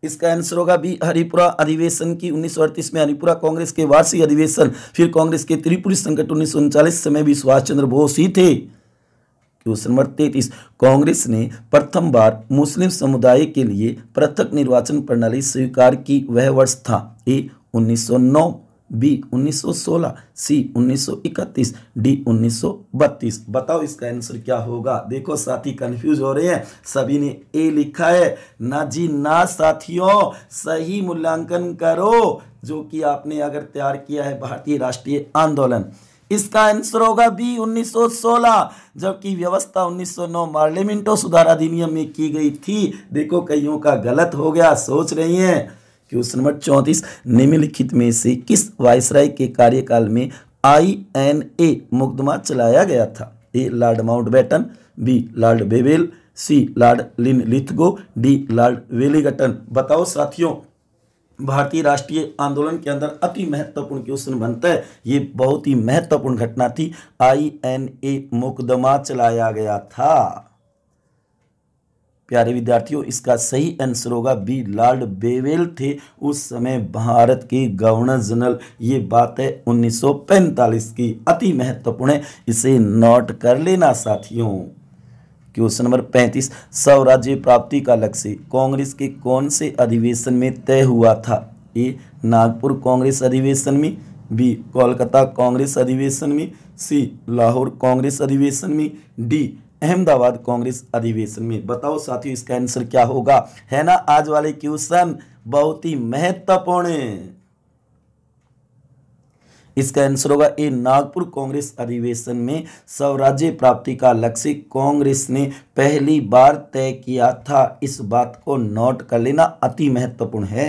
इसका आंसर होगा बी हरिपुरा अधिवेशन की उन्नीस में हरिपुरा कांग्रेस के वार्षिक अधिवेशन फिर कांग्रेस के त्रिपुरी संकट उन्नीस समय भी सुभाष चंद्र बोस ही थे क्वेश्चन नंबर तैतीस कांग्रेस ने प्रथम बार मुस्लिम समुदाय के लिए पृथक निर्वाचन प्रणाली स्वीकार की वह वर्ष था ए 1909 बी 1916 सी 1931 डी 1932 बताओ इसका आंसर क्या होगा देखो साथी कंफ्यूज हो रहे हैं सभी ने ए लिखा है ना जी ना साथियों सही मूल्यांकन करो जो कि आपने अगर तैयार किया है भारतीय राष्ट्रीय आंदोलन इसका आंसर होगा बी 1916 जबकि व्यवस्था 1909 पार्लियामेंटो सुधार अधिनियम में की गई थी देखो कईयों का गलत हो गया सोच रही है क्वेश्चन नंबर चौंतीस निम्नलिखित में से किस वायसराय के कार्यकाल में आई एन ए मुकदमा चलाया गया था A lord Mountbatten B lord Wavell C lord Linlithgow D lord Willingdon बताओ साथियों भारतीय राष्ट्रीय आंदोलन के अंदर अति महत्वपूर्ण क्वेश्चन बनता है ये बहुत ही महत्वपूर्ण घटना थी आई एन ए मुकदमा चलाया गया था प्यारे विद्यार्थियों इसका सही आंसर होगा बी लॉर्ड बेवेल थे उस समय भारत के गवर्नर जनरल ये बात है 1945 की अति महत्वपूर्ण है इसे नोट कर लेना साथियों क्वेश्चन नंबर 35 स्वराज्य प्राप्ति का लक्ष्य कांग्रेस के कौन से अधिवेशन में तय हुआ था ए नागपुर कांग्रेस अधिवेशन में बी कोलकाता कांग्रेस अधिवेशन में सी लाहौर कांग्रेस अधिवेशन में डी अहमदाबाद कांग्रेस अधिवेशन में बताओ साथियों इसका आंसर क्या होगा है ना आज वाले क्वेश्चन बहुत ही महत्वपूर्ण इसका आंसर होगा ए नागपुर कांग्रेस अधिवेशन में स्वराज्य प्राप्ति का लक्ष्य कांग्रेस ने पहली बार तय किया था इस बात को नोट कर लेना अति महत्वपूर्ण है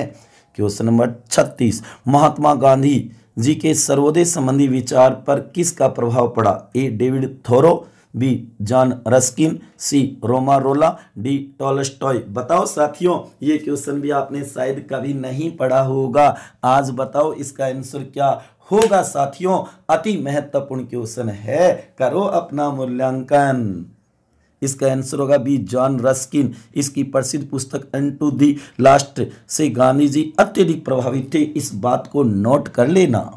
क्वेश्चन नंबर छत्तीस महात्मा गांधी जी के सर्वोदय संबंधी विचार पर किसका प्रभाव पड़ा A David Thoreau B John Ruskin C Romain Rolland D Tolstoy बताओ साथियों ये क्वेश्चन भी आपने शायद कभी नहीं पढ़ा होगा आज बताओ इसका आंसर क्या होगा साथियों अति महत्वपूर्ण क्वेश्चन है करो अपना मूल्यांकन इसका आंसर होगा बी जॉन रस्किन इसकी प्रसिद्ध पुस्तक एन टू दी लास्ट से गांधी जी अत्यधिक प्रभावित थे इस बात को नोट कर लेना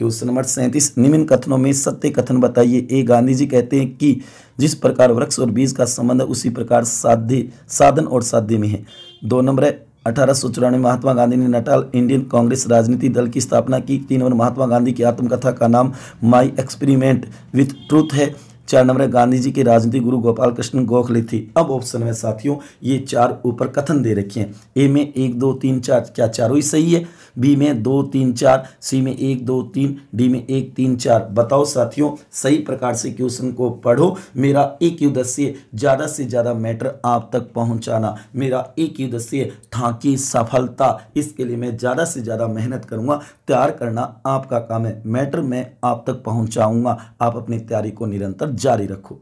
क्वेश्चन नंबर सैंतीस निम्न कथनों में सत्य कथन बताइए ए गांधी जी कहते हैं कि जिस प्रकार वृक्ष और बीज का संबंध है उसी प्रकार साध्य साधन और साध्य में है दो नंबर है अठारह सौ चौरानवे महात्मा गांधी ने नटाल इंडियन कांग्रेस राजनीति दल की स्थापना की तीन नंबर महात्मा गांधी की आत्मकथा का नाम माई एक्सपेरिमेंट विथ ट्रूथ है चार नंबर गांधी जी के राजनीति गुरु गोपाल कृष्ण गोखले थे अब ऑप्शन में साथियों ये चार ऊपर कथन दे रखे हैं ए में एक दो तीन चार क्या चारों ही सही है बी में दो तीन चार सी में एक दो तीन डी में एक तीन चार बताओ साथियों सही प्रकार से क्वेश्चन को पढ़ो मेरा एक e उद्देश्य ज़्यादा से ज़्यादा मैटर आप तक पहुँचाना मेरा एक e उद्देश्य था कि सफलता इसके लिए मैं ज़्यादा से ज़्यादा मेहनत करूंगा तैयार करना आपका काम है मैटर मैं आप तक पहुँचाऊँगा आप अपनी तैयारी को निरंतर जारी रखो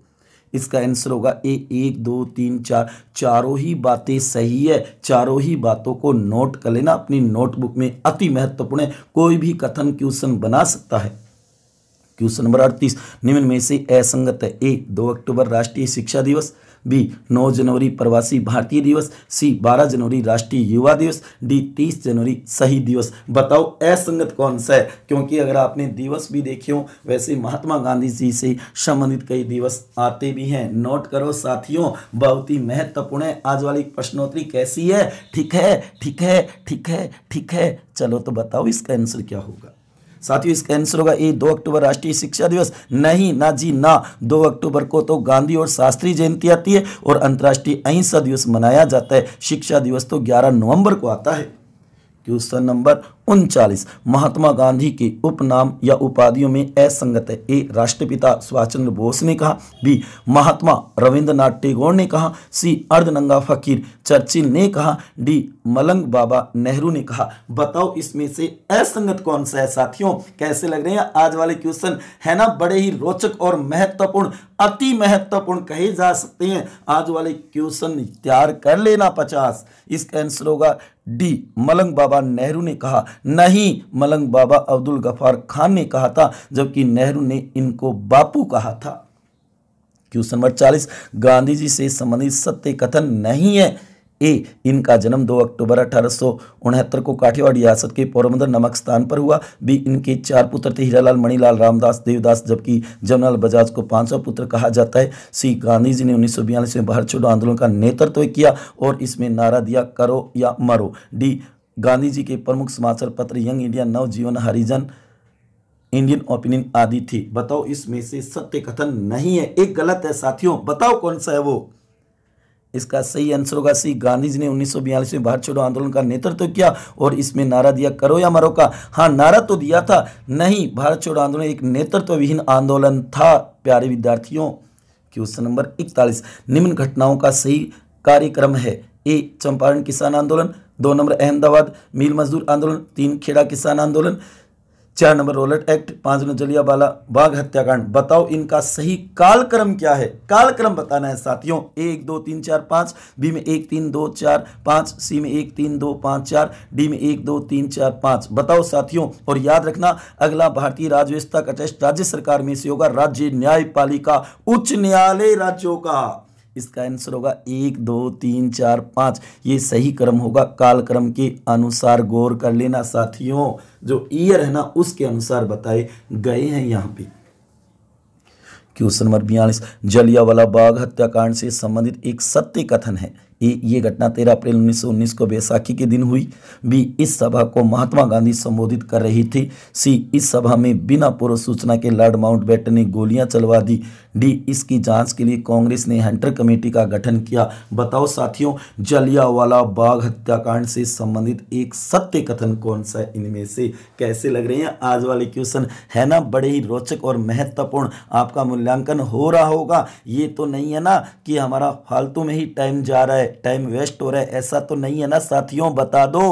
इसका आंसर होगा ए एक दो तीन चार चारों ही बातें सही है चारों ही बातों को नोट कर लेना अपनी नोटबुक में अति महत्वपूर्ण है कोई भी कथन क्वेश्चन बना सकता है क्वेश्चन नंबर अड़तीस निम्न में से असंगत है ए दो अक्टूबर राष्ट्रीय शिक्षा दिवस बी 9 जनवरी प्रवासी भारतीय दिवस सी 12 जनवरी राष्ट्रीय युवा दिवस डी 30 जनवरी शहीद दिवस बताओ असंगत कौन सा है क्योंकि अगर आपने दिवस भी देखे हो वैसे महात्मा गांधी जी से संबंधित कई दिवस आते भी हैं नोट करो साथियों बहुत ही महत्वपूर्ण है आज वाली प्रश्नोत्तरी कैसी है ठीक है ठीक है ठीक है ठीक है चलो तो बताओ इसका आंसर क्या होगा साथियों इसका आंसर होगा ए दो अक्टूबर राष्ट्रीय शिक्षा दिवस नहीं ना जी ना दो अक्टूबर को तो गांधी और शास्त्री जयंती आती है और अंतर्राष्ट्रीय अहिंसा दिवस मनाया जाता है शिक्षा दिवस तो ग्यारह नवंबर को आता है क्वेश्चन नंबर उनचालीस महात्मा गांधी के उपनाम या उपाधियों में असंगत है ए राष्ट्रपिता सुभाष चंद्र बोस ने कहा बी महात्मा रविंद्रनाथ टैगोर ने कहा सी अर्धनंगा फकीर चर्चिल ने कहा डी मलंग बाबा नेहरू ने कहा बताओ इसमें से असंगत कौन सा है साथियों कैसे लग रहे हैं आज वाले क्वेश्चन है ना बड़े ही रोचक और महत्वपूर्ण अति महत्वपूर्ण कहे जा सकते हैं आज वाले क्वेश्चन तैयार कर लेना पचास इसका आंसर होगा डी मलंग बाबा नेहरू ने कहा नहीं मलंग बाबा अब्दुल गफार खान ने कहा था जबकि नेहरू ने इनको बापू कहा था क्वेश्चन नंबर चालीस गांधी जी से संबंधित सत्य कथन नहीं है ए इनका जन्म 2 अक्टूबर अठारह को काठियावाड़ रियासत के पोरबंदर नमक स्थान पर हुआ बी इनके चार पुत्र थे हीरालाल मणिलाल रामदास देवदास जबकि जमनाल बजाज को 500 पुत्र कहा जाता है सी गांधी जी ने उन्नीस में भारत छोड़ो आंदोलन का नेतृत्व तो किया और इसमें नारा दिया करो या मरो डी गांधी जी के प्रमुख समाचार पत्र Young India Navjivan Harijan Indian Opinion आदि थी बताओ इसमें से सत्य कथन नहीं है एक गलत है साथियों बताओ कौन सा है वो इसका सही आंसर होगा सी गांधी जी ने उन्नीस में भारत छोड़ो आंदोलन का नेतृत्व तो किया और इसमें नारा दिया करो या मरो का हाँ नारा तो दिया था नहीं भारत छोड़ो आंदोलन एक नेतृत्व तो आंदोलन था प्यारे विद्यार्थियों क्वेश्चन नंबर इकतालीस निम्न घटनाओं का सही कार्यक्रम है ए चंपारण किसान आंदोलन दो नंबर अहमदाबाद मील मजदूर आंदोलन तीन खेड़ा किसान आंदोलन चार नंबर रोलट एक्ट पाँच नंबर जलिया वाला बाघ हत्याकांड बताओ इनका सही कालक्रम क्या है कालक्रम बताना है साथियों एक दो तीन चार पाँच बी में एक तीन दो चार पाँच सी में एक तीन दो पाँच चार डी में एक दो तीन चार पाँच बताओ साथियों और याद रखना अगला भारतीय राजव्यवस्था व्यवस्था का टेस्ट राज्य सरकार में से होगा राज्य न्यायपालिका उच्च न्यायालय राज्यों का इसका आंसर होगा एक दो तीन चार पाँच ये सही क्रम होगा काल क्रम के अनुसार गौर कर लेना साथियों जो ईयर है ना उसके अनुसार बताए गए हैं यहाँ पे क्वेश्चन नंबर बयालीस जलियावाला बाग हत्याकांड से संबंधित एक सत्य कथन है ए ये घटना 13 अप्रैल 1919 को बैसाखी के दिन हुई बी इस सभा को महात्मा गांधी संबोधित कर रही थी सी इस सभा में बिना पूर्व सूचना के लॉर्ड माउंट ने गोलियां चलवा दी डी इसकी जांच के लिए कांग्रेस ने हंटर कमेटी का गठन किया बताओ साथियों जलियावाला बाघ हत्याकांड से संबंधित एक सत्य कथन कौन सा इनमें से कैसे लग रहे हैं आज वाले क्वेश्चन है ना बड़े ही रोचक और महत्वपूर्ण आपका मूल्यांकन हो रहा होगा ये तो नहीं है ना कि हमारा फालतू में ही टाइम जा रहा है टाइम वेस्ट हो रहा है ऐसा तो नहीं है ना साथियों बता दो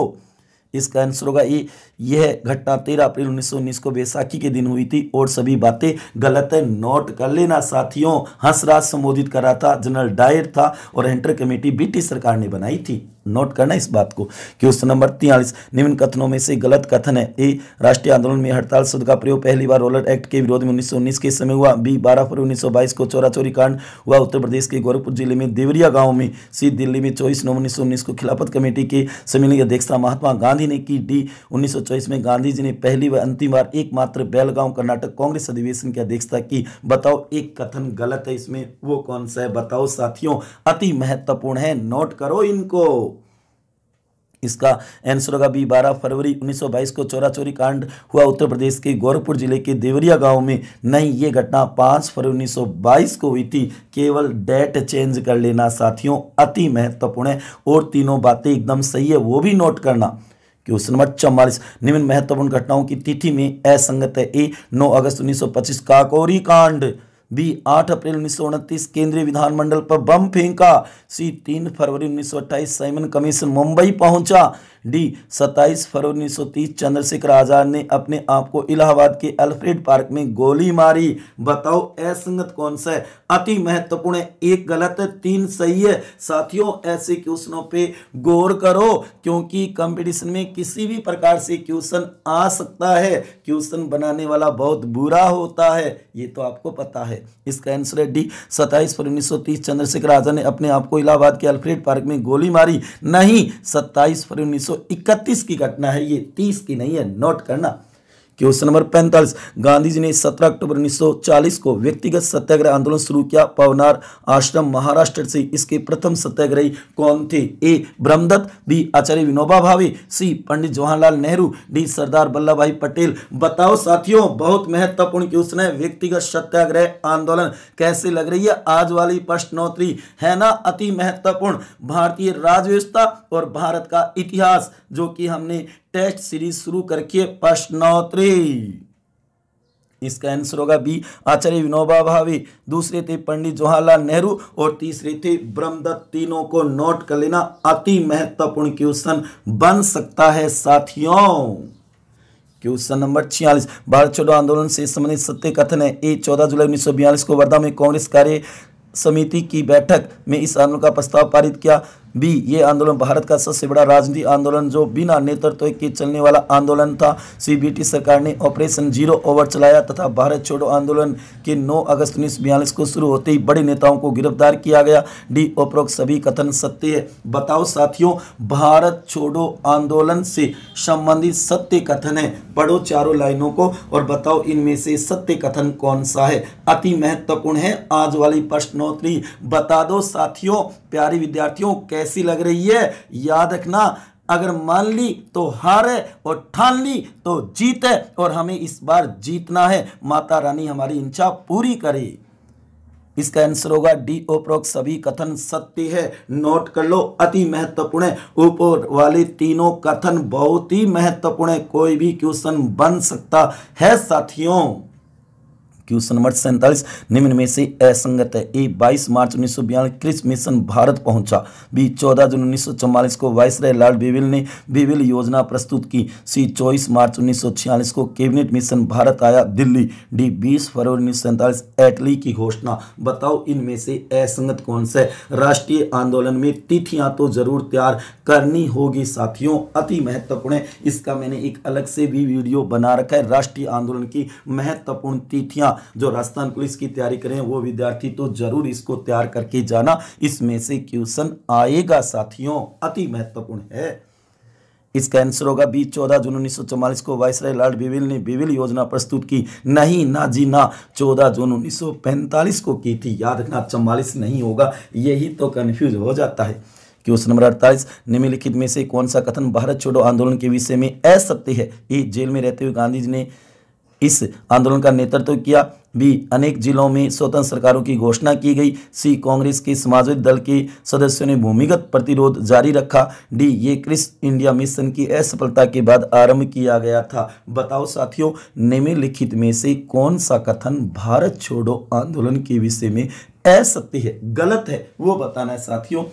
इसका आंसर होगा ये यह घटना तेरह अप्रैल 1919 को बैसाखी के दिन हुई थी और सभी बातें गलत है नोट कर लेना साथियों हंसराज संबोधित कर रहा था जनरल डायर था और एंटर कमेटी ब्रिटिश सरकार ने बनाई थी नोट करना इस बात को क्वेश्चन नंबर तियालीस निम्न कथनों में से गलत कथन है ए राष्ट्रीय आंदोलन में हड़ताल शब्द का प्रयोग पहली बार रोलर एक्ट के विरोध में 1919 के समय हुआ बी 12 फरवरी 1922 को चोरा चोरी कांड हुआ उत्तर प्रदेश के गोरखपुर जिले में देवरिया गांव में सी दिल्ली में चौबीस नवंबर उन्नीस को खिलाफत कमेटी के सम्मेलन की अध्यक्षता महात्मा गांधी ने की डी उन्नीस 1924 में गांधी जी ने पहली व अंतिम बार एकमात्र बेलगांव कर्नाटक कांग्रेस अधिवेशन की अध्यक्षता की बताओ एक कथन गलत है इसमें वो कौन सा है बताओ साथियों अति महत्वपूर्ण है नोट करो इनको इसका आंसर होगा बी 12 फरवरी 1922 को चोरा चोरी कांड हुआ उत्तर प्रदेश के गोरखपुर जिले के देवरिया गांव में नहीं ये घटना 5 फरवरी 1922 को हुई थी केवल डेट चेंज कर लेना साथियों अति महत्वपूर्ण है और तीनों बातें एकदम सही है वो भी नोट करना क्वेश्चन नंबर चौवालीस निम्न महत्वपूर्ण घटनाओं की तिथि में असंगत है ए 9 अगस्त 1925 काकोरी कांड बी 8 अप्रैल उन्नीस केंद्रीय विधानमंडल पर बम फेंका सी 3 फरवरी 1928 साइमन कमीशन मुंबई पहुंचा डी 27 फरवरी 1930 चंद्रशेखर आजाद ने अपने आप को इलाहाबाद के अल्फ्रेड पार्क में गोली मारी बताओ असंगत कौन सा है अति महत्वपूर्ण है एक गलत तीन सही है साथियों ऐसे क्वेश्चनों पे गौर करो क्योंकि कंपटीशन में किसी भी प्रकार से क्वेश्चन आ सकता है क्वेश्चन बनाने वाला बहुत बुरा होता है ये तो आपको पता है इसका आंसर है डी सत्ताईस फरवरी उन्नीस चंद्रशेखर आजाद ने अपने आप को इलाहाबाद के अल्फ्रेड पार्क में गोली मारी नहीं सत्ताईस फरवरी उन्नीस की घटना है ये तीस की नहीं है नोट करना क्वेश्चन नंबर पैंतालीस गांधी जी ने 17 अक्टूबर 1940 को व्यक्तिगत सत्याग्रह आंदोलन शुरू किया पवनार आश्रम महाराष्ट्र से इसके प्रथम सत्याग्रही कौन थे A Brahmadatt B Acharya Vinoba Bhave C Pandit Jawaharlal Nehru D Sardar Vallabhbhai Patel बताओ साथियों बहुत महत्वपूर्ण क्वेश्चन है व्यक्तिगत सत्याग्रह आंदोलन कैसे लग रही है आज वाली प्रश्नोत्तरी है ना अति महत्वपूर्ण भारतीय राज व्यवस्था और भारत का इतिहास जो कि हमने टेस्ट सीरीज शुरू करके प्रश्नोत्तरी इसका आंसर होगा बी आचार्य विनोबा भावे दूसरे थे पंडित जवाहरलाल नेहरू और तीसरे थे ब्रह्मदत्त तीनों को नोट कर लेना अति महत्वपूर्ण क्वेश्चन बन सकता है साथियों क्वेश्चन नंबर छियालीस भारत छोड़ो आंदोलन से संबंधित सत्य कथन है ए चौदह जुलाई उन्नीस को वर्धा में कांग्रेस कार्य समिति की बैठक में इस आंदोलन का प्रस्ताव पारित किया बी ये आंदोलन भारत का सबसे बड़ा राजनीतिक आंदोलन जो बिना नेतृत्व के चलने वाला आंदोलन था सी ब्रिटिश सरकार ने ऑपरेशन जीरो ओवर चलाया तथा भारत छोड़ो आंदोलन के 9 अगस्त उन्नीस को शुरू होते ही बड़े नेताओं को गिरफ्तार किया गया डी उपरोक्त सभी कथन सत्य है बताओ साथियों भारत छोड़ो आंदोलन से संबंधित सत्य कथन है पढ़ो चारों लाइनों को और बताओ इनमें से सत्य कथन कौन सा है अति महत्वपूर्ण है आज वाली प्रश्नों अग्निहोत्री बता दो साथियों प्यारी विद्यार्थियों कैसी लग रही है याद रखना अगर मान ली तो हार है और ठान ली तो जीत है और हमें इस बार जीतना है माता रानी हमारी इच्छा पूरी करे इसका आंसर होगा डी ओप्रोक सभी कथन सत्य है नोट कर लो अति महत्वपूर्ण ऊपर वाले तीनों कथन बहुत ही महत्वपूर्ण है कोई भी क्वेश्चन बन सकता है साथियों क्वेश्चन नंबर सैंतालीस निम्न में से असंगत है ए 22 मार्च उन्नीस सौ कृषि मिशन भारत पहुंचा बी 14 जून उन्नीस को वाइस वायसराय लाल बेविल ने बेविल योजना प्रस्तुत की सी 24 मार्च उन्नीस को कैबिनेट मिशन भारत आया दिल्ली डी 20 फरवरी उन्नीस सौ एटली की घोषणा बताओ इनमें से असंगत कौन सा है राष्ट्रीय आंदोलन में तिथियां तो जरूर तैयार करनी होगी साथियों अति महत्वपूर्ण है इसका मैंने एक अलग से भी वीडियो बना रखा है राष्ट्रीय आंदोलन की महत्वपूर्ण तिथियां जो राजस्थान पुलिस की तैयारी करें वो विद्यार्थी तो जरूर इसको तैयार करके जाना इसमें से क्वेश्चन आएगा साथियों अति महत्वपूर्ण है इसका आंसर होगा बीस चौदह जून उन्नीस सौ चौवालीस को वायसराय लॉर्ड बिविल ने बिविल योजना प्रस्तुत की नहीं ना जी ना चौदह जून उन्नीस सौ पैंतालीस को की थी याद रखना चौवालीस नहीं होगा यही तो कंफ्यूज हो जाता है क्वेश्चन नंबर अड़तालीस निम्नलिखित में से कौन सा कथन भारत छोड़ो आंदोलन के विषय में असत्य है ये जेल में रहते हुए गांधी जी ने इस आंदोलन का नेतृत्व किया भी अनेक जिलों में स्वतंत्र सरकारों की घोषणा की गई सी कांग्रेस के समाजवादी दल के सदस्यों ने भूमिगत प्रतिरोध जारी रखा डी ये क्रिस इंडिया मिशन की असफलता के बाद आरंभ किया गया था बताओ साथियों निम्नलिखित में से कौन सा कथन भारत छोड़ो आंदोलन के विषय में असत्य है गलत है वो बताना है साथियों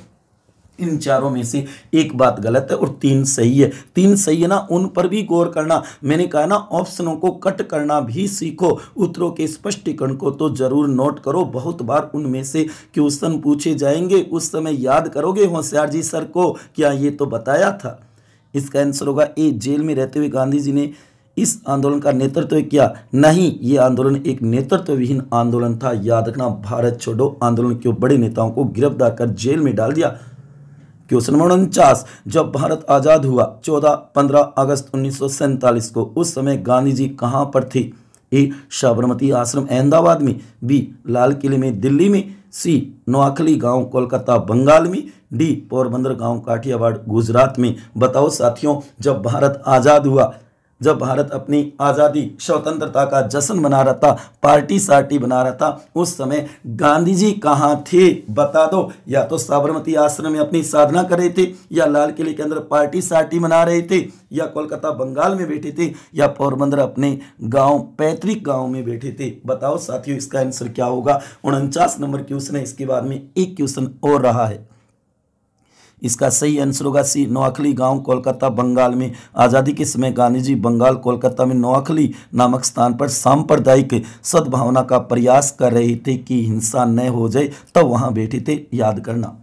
इन चारों में से एक बात गलत है और तीन सही है तीन सही है ना उन पर भी गौर करना मैंने कहा ना ऑप्शनों को कट करना भी सीखो उत्तरों के स्पष्टीकरण को तो जरूर नोट करो बहुत बार उनमें से क्वेश्चन पूछे जाएंगे उस समय याद करोगे होशियार जी सर को क्या ये तो बताया था इसका आंसर होगा ए जेल में रहते हुए गांधी जी ने इस आंदोलन का नेतृत्व किया नहीं ये आंदोलन एक नेतृत्वविहीन आंदोलन था याद रखना भारत छोड़ो आंदोलन के बड़े नेताओं को गिरफ्तार कर जेल में डाल दिया क्वेश्चन नंबर उनचास जब भारत आज़ाद हुआ 14 15 अगस्त उन्नीस को उस समय गांधी जी कहाँ पर थे ए साबरमती आश्रम अहमदाबाद में बी लाल किले में दिल्ली में सी नोआखली गांव कोलकाता बंगाल में डी पोरबंदर गांव काठियावाड़ गुजरात में बताओ साथियों जब भारत आज़ाद हुआ जब भारत अपनी आज़ादी स्वतंत्रता का जश्न मना रहा था पार्टी सार्टी बना रहा था उस समय गांधी जी कहाँ थे बता दो या तो साबरमती आश्रम में अपनी साधना कर रहे थे या लाल किले के अंदर पार्टी सार्टी मना रहे थे या कोलकाता बंगाल में बैठे थे या पोरबंदर अपने गांव पैतृक गांव में बैठे थे बताओ साथियों इसका आंसर क्या होगा उनचास नंबर क्वेश्चन है इसके बाद में एक क्वेश्चन और रहा है इसका सही आंसर होगा सी नोआखली गांव कोलकाता बंगाल में आज़ादी के समय गांधी जी बंगाल कोलकाता में नोआखली नामक स्थान पर सांप्रदायिक सद्भावना का प्रयास कर रहे थे कि हिंसा न हो जाए तब वहां बैठे थे याद करना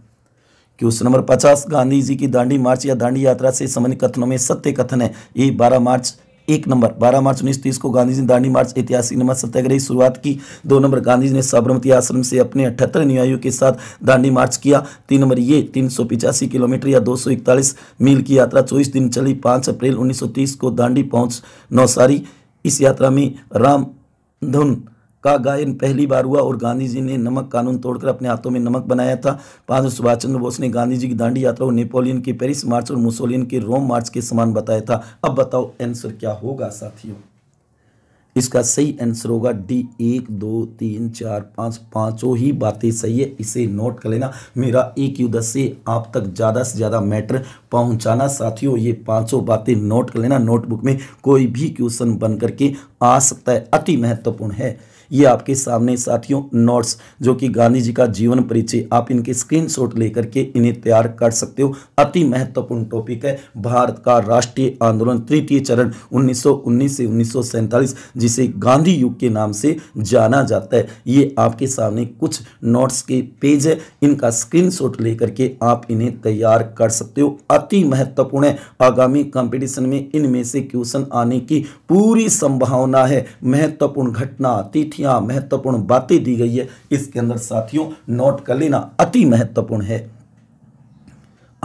क्वेश्चन नंबर पचास गांधी जी की दांडी मार्च या दांडी यात्रा से संबंधित कथनों में सत्य कथन है ये बारह मार्च एक नंबर 12 मार्च उन्नीस तीस को गांधी जी ने दांडी मार्च ऐतिहासिक नमक सत्याग्रह की शुरुआत की दो नंबर गांधी जी ने साबरमती आश्रम से अपने अठहत्तर अनुयायियों के साथ दांडी मार्च किया तीन नंबर ये तीन किलोमीटर या इकतालीस मील की यात्रा 24 दिन चली 5 अप्रैल 1930 को दांडी पहुंच नौसारी इस यात्रा में रामधुन का गायन पहली बार हुआ और गांधी जी ने नमक कानून तोड़कर अपने हाथों में नमक बनाया था पांच सुभाष चंद्र बोस ने गांधी जी की दांडी यात्रा को नेपोलियन के पेरिस मार्च और मुसोलियन के रोम मार्च के समान बताया था अब बताओ आंसर क्या होगा साथियों इसका सही आंसर होगा डी एक दो तीन चार पाँच पाँचों ही बातें सही है इसे नोट कर लेना मेरा एक युद्ध से आप तक ज़्यादा से ज़्यादा मैटर पहुंचाना साथियों ये पांचों बातें नोट कर लेना नोटबुक में कोई भी क्वेश्चन बन करके आ सकता है अति महत्वपूर्ण है ये आपके सामने साथियों नोट्स जो कि गांधी जी का जीवन परिचय आप इनके स्क्रीनशॉट लेकर के इन्हें तैयार कर सकते हो अति महत्वपूर्ण टॉपिक है भारत का राष्ट्रीय आंदोलन तृतीय चरण 1919 से उन्नीस जिसे गांधी युग के नाम से जाना जाता है ये आपके सामने कुछ नोट्स के पेज है इनका स्क्रीन लेकर के आप इन्हें तैयार कर सकते हो अति महत्वपूर्ण है आगामी कंपटीशन में इनमें से क्वेश्चन आने की पूरी संभावना है महत्वपूर्ण घटना आती थी क्या महत्वपूर्ण बातें दी गई है इसके अंदर साथियों नोट कर लेना अति महत्वपूर्ण है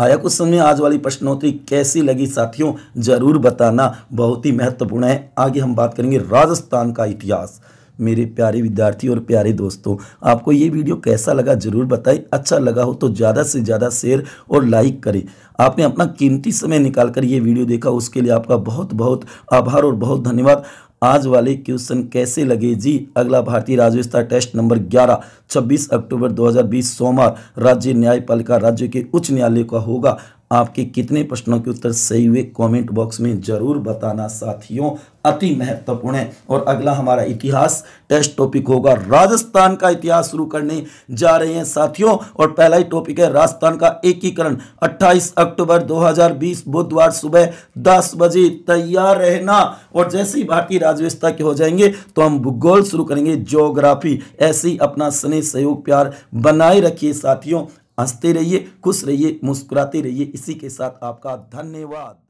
आया कुछ समय आज वाली प्रश्नोत्तरी कैसी लगी साथियों जरूर बताना बहुत ही महत्वपूर्ण है आगे हम बात करेंगे राजस्थान का इतिहास मेरे प्यारे विद्यार्थी और प्यारे दोस्तों आपको ये वीडियो कैसा लगा जरूर बताएं अच्छा लगा हो तो ज़्यादा से ज़्यादा शेयर और लाइक करें आपने अपना कीमती समय निकाल कर ये वीडियो देखा उसके लिए आपका बहुत बहुत आभार और बहुत धन्यवाद आज वाले क्वेश्चन कैसे लगे जी अगला भारतीय राजव्यवस्था टेस्ट नंबर 11 26 अक्टूबर 2020 सोमवार राज्य न्यायपालिका राज्य के उच्च न्यायालय का होगा आपके कितने प्रश्नों के उत्तर सही हुए कमेंट बॉक्स में ज़रूर बताना साथियों अति महत्वपूर्ण है और अगला हमारा इतिहास टेस्ट टॉपिक होगा राजस्थान का इतिहास शुरू करने जा रहे हैं साथियों और पहला ही टॉपिक है राजस्थान का एकीकरण 28 अक्टूबर 2020 बुधवार सुबह 10 बजे तैयार रहना और जैसे ही भारतीय राज्य व्यवस्था के हो जाएंगे तो हम भूगोल शुरू करेंगे जोग्राफी ऐसे ही अपना स्नेह सहयोग प्यार बनाए रखिए साथियों हंसते रहिए खुश रहिए मुस्कुराते रहिए इसी के साथ आपका धन्यवाद